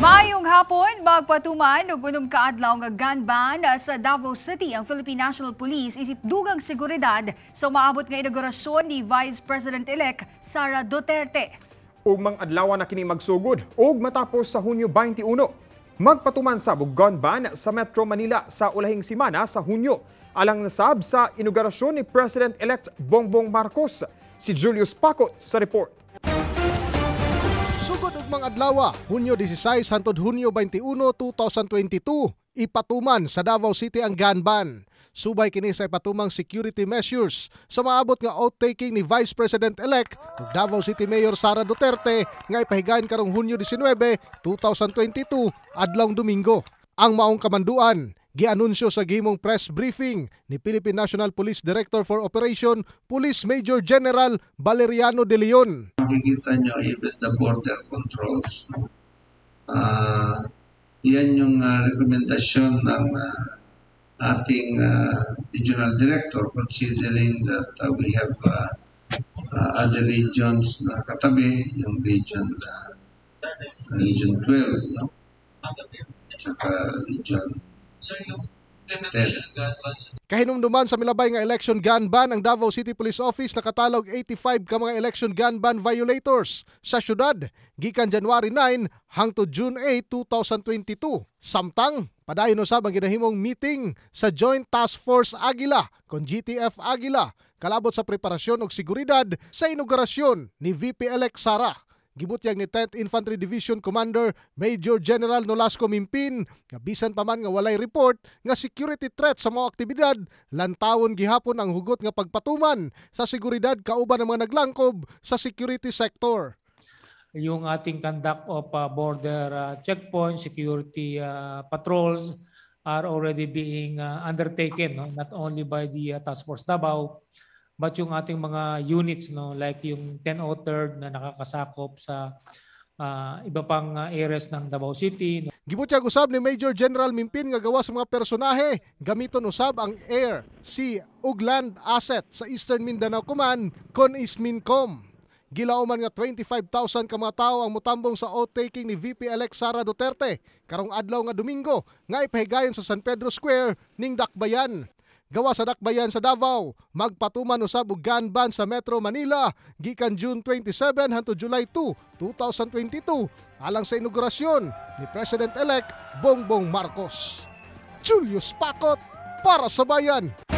Mayong hapon, magpatuman o gunom kaadlaw nga gun ban ah, sa Davao City ang Philippine National Police isip dugang seguridad sa maabot nga inaugurasyon ni Vice President-elect Sara Duterte. Ug mang adlaw na kini magsugod ug matapos sa Hunyo 21, magpatuman sa gun ban sa Metro Manila sa ulahing semana sa Hunyo. Alang nasab sa inaugurasyon ni President-elect Bongbong Marcos, si Julius Pacot sa report. Gagmang Adlawa, Hunyo 16 hangtod Hunyo 21, 2022, ipatuman sa Davao City ang gun Subay kini sa ipatumang security measures sa maabot nga outtaking ni Vice President-elect ug Davao City Mayor Sara Duterte nga ipahigayon karong Hunyo 19, 2022 adlaw Domingo. Ang maong kamanduan gianunsyo sa gimong press briefing ni Philippine National Police Director for Operation Police Major General Valeriano De Leon. Makikita nyo even the border controls. Uh, yan yung uh, rekomendasyon ng uh, ating uh, regional director considering that uh, we have uh, uh, other regions na katabi, yung region uh, region 12, no? Tsaka region Sir, yung Kahinumduman sa milabay nga election gun ban ang Davao City Police Office nakatalog 85 ka mga election gun ban violators sa syudad gikan January 9 hangtod June 8, 2022. Samtang padayon usab ang ginahimong meeting sa Joint Task Force Agila kon GTF Agila kalabot sa preparasyon og seguridad sa inaugurasyon ni VP Alex Sara gibutyag ni 10th Infantry Division Commander Major General Nolasco Mimpin nga bisan pa man nga walay report nga security threat sa mga aktibidad lantawon gihapon ang hugot nga pagpatuman sa seguridad kauban ng mga naglangkob sa security sector yung ating conduct of uh, border uh, checkpoint security uh, patrols are already being uh, undertaken no? not only by the uh, task force Davao but yung ating mga units no like yung 10 rd na nakakasakop sa uh, iba pang ah, areas ng Davao City. Gibutyag usab ni Major General Mimpin nga gawa sa mga personahe gamiton usab ang air, sea ug land asset sa Eastern Mindanao Command kon is Mincom. Gilauman nga 25,000 ka mga tao ang mutambong sa oath-taking ni VP Alex Sara Duterte karong adlaw nga Domingo nga ipahigayon sa San Pedro Square ning Dakbayan gawa sa Dakbayan sa Davao, magpatuman usab og gun ban sa Metro Manila gikan June 27 hangtod July 2, 2022 alang sa inaugurasyon ni President-elect Bongbong Marcos. Julius Pakot para sa bayan.